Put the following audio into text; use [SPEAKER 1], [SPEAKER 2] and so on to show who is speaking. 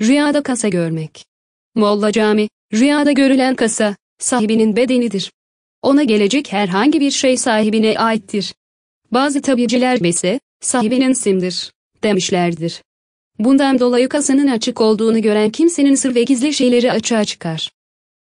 [SPEAKER 1] Rüyada kasa görmek. Molla Cami, rüyada görülen kasa, sahibinin bedenidir. Ona gelecek herhangi bir şey sahibine aittir. Bazı tabiciler ise, sahibinin simdir, demişlerdir. Bundan dolayı kasanın açık olduğunu gören kimsenin sır ve gizli şeyleri açığa çıkar.